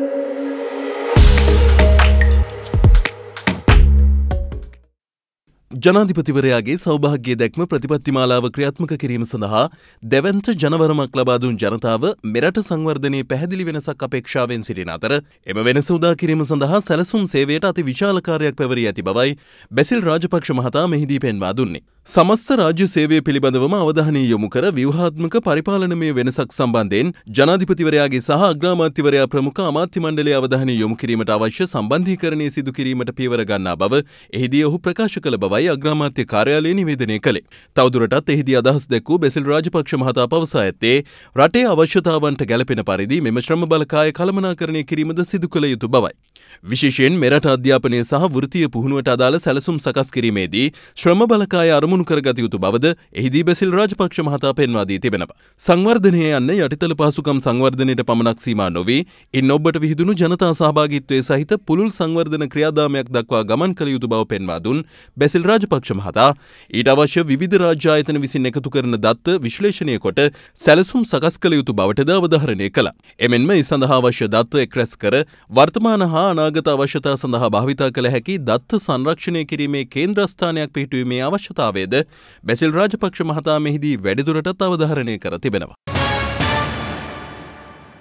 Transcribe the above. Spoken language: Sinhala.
thank you ජනාධිපතිවරයාගේ සෞභාග්‍ය දැක්ම ප්‍රතිපත්තිමාලාව ක්‍රියාත්මක කිරීම සඳහා දැවන්ත ජනවරමක් ලබාදුන් ජනතාව මෙරට සංවර්ධනය පැහැදිලි වෙනසක් අපේක්ෂාවෙන් සිටින අතර එම වෙනස උදා කිරීම සඳහා සැලසුම් සේවයට අති විශාලකාරයක් පැවරී ඇති බවයි බැසිල් රාජපක්ෂ මහතා මෙහිදී පෙන්වා දුන්නේ. සමස්ත රාජ්‍ය සේවය පිළිබඳවම අවධානය යොමු කර ව්‍යවහාත්මක පරිපාලනමය වෙනසක් සම්බන්ධයෙන් ජනාධිපතිවරයාගේ සහ අග්‍රාමාත්‍යවරයා ප්‍රමුඛ අමාත්‍ය මණ්ඩලය අවධානය යොමු කිරීමට අවශ්‍ය සම්බන්ධීකරණය සිදු කිරීමට පියවර ගන්නා බව එහිදී ඔහු ප්‍රකාශ කළ බවයි බවයි අග්‍රාමාත්‍ය කාර්යාලය නිවේදනය කළේ. තවදුරටත් එහිදී අදහස් දැක්වූ බෙසිල් රාජපක්ෂ මහතා පවසා ඇත්තේ රටේ අවශ්‍යතාවන්ට ගැලපෙන පරිදි මෙම ශ්‍රම බලකාය කළමනාකරණය කිරීමද සිදු කළ යුතු බවයි. විශේෂයෙන් මෙරට අධ්‍යාපනය සහ වෘතිය පුහුණුවට අදාළ සැලසුම් සකස් කිරීමේදී ශ්‍රම බලකාය අරමුණු කරගත යුතු බවද එහිදී බැසිල් රාජපක්ෂ මහතා පෙන්වා දී තිබෙනවා. සංවර්ධනය යන්න යටිතල පහසුකම් සංවර්ධනයට පමණක් සීමා නොවේ ඉන් ඔබට විහිදුණු ජනතා සහභාගිත්වය සහිත පුළුල් සංවර්ධන ක්‍රියාදාමයක් දක්වා ගමන් කළ යුතු බව පෙන්වා දුන් බැසිල් රාජපක්ෂ මහතා ඊට අවශ්‍ය විවිධ රාජ්‍යායතන විසින් එකතු කරන දත්ත විශ්ලේෂණය කොට සැලසුම් සකස් කළ යුතු බවටද අවධාරණය කළා. එමෙන්ම ඒ සඳහා අවශ්‍ය දත්ව එක්රැස් කර වර්තමාන හා අනාගත අවශ්‍යතා සඳහා භාවිතා කළ හැකි දත්ත සංරක්ෂණය කිරීමේ කේන්ද්‍රස්ථානයක් පිහිටුවීමේ අවශ්‍යතාවේද බැසිල් රාජපක්ෂ මහතා මෙහිදී වැඩිදුරටත් අවධාරණය කර තිබෙනවා.